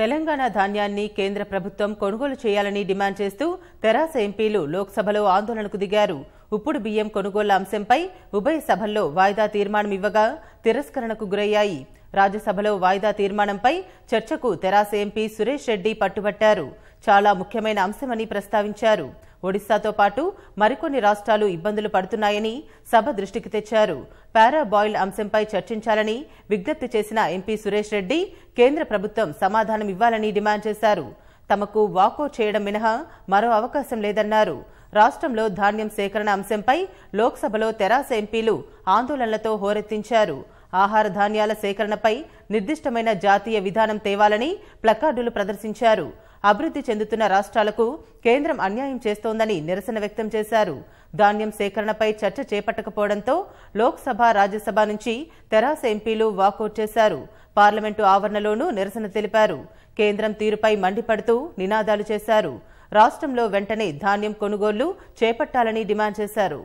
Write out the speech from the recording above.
తెలంగాణ ధాన్యాన్ని కేంద్ర ప్రభుత్వం కొనుగోలు చేయాలని డిమాండ్ చేస్తూ తెరాస ఎంపీలు లోక్సభలో ఆందోళనకు దిగారు ఉప్పుడు బియ్యం కొనుగోళ్ల అంశంపై ఉభయ సభల్లో వాయిదా తీర్మానం ఇవ్వగా తిరస్కరణకు గురయ్యాయి రాజ్యసభలో వాయిదా తీర్మానంపై చర్చకు తెరాస ఎంపీ సురేష్ రెడ్డి పట్టుబట్టారు చాలా ముఖ్యమైన అంశమని ప్రస్తావించారు ఒడిశాతో పాటు మరికొన్ని రాష్ట్రాలు ఇబ్బందులు పడుతున్నాయని సభ దృష్టికి తెచ్చారు పారాబాయిల్ అంశంపై చర్చించాలని విజ్ఞప్తి చేసిన ఎంపీ సురేష్ రెడ్డి కేంద్ర ప్రభుత్వం సమాధానం ఇవ్వాలని డిమాండ్ చేశారు తమకు వాకో చేయడం మినహా మరో అవకాశం లేదన్నారు రాష్ట్రంలో ధాన్యం సేకరణ అంశంపై లోక్సభలో తెరాస ఎంపీలు ఆందోళనలతో హోరెత్తించారు ఆహార ధాన్యాల సేకరణపై నిర్దిష్టమైన జాతీయ విధానం తేవాలని ప్లకార్డులు ప్రదర్శించారు అభివృద్ధి చెందుతున్న రాష్ట్రాలకు కేంద్రం అన్యాయం చేస్తోందని నిరసన వ్యక్తం చేశారు ధాన్యం సేకరణపై చర్చ చేపట్టకపోవడంతో లోక్సభ రాజ్యసభ నుంచి తెరాస ఎంపీలు వాకౌట్ చేశారు పార్లమెంటు ఆవరణలోనూ నిరసన తెలిపారు కేంద్రం తీరుపై మండిపడుతూ నినాదాలు చేశారు రాష్ట్రంలో వెంటనే ధాన్యం కొనుగోళ్లు చేపట్టాలని డిమాండ్ చేశారు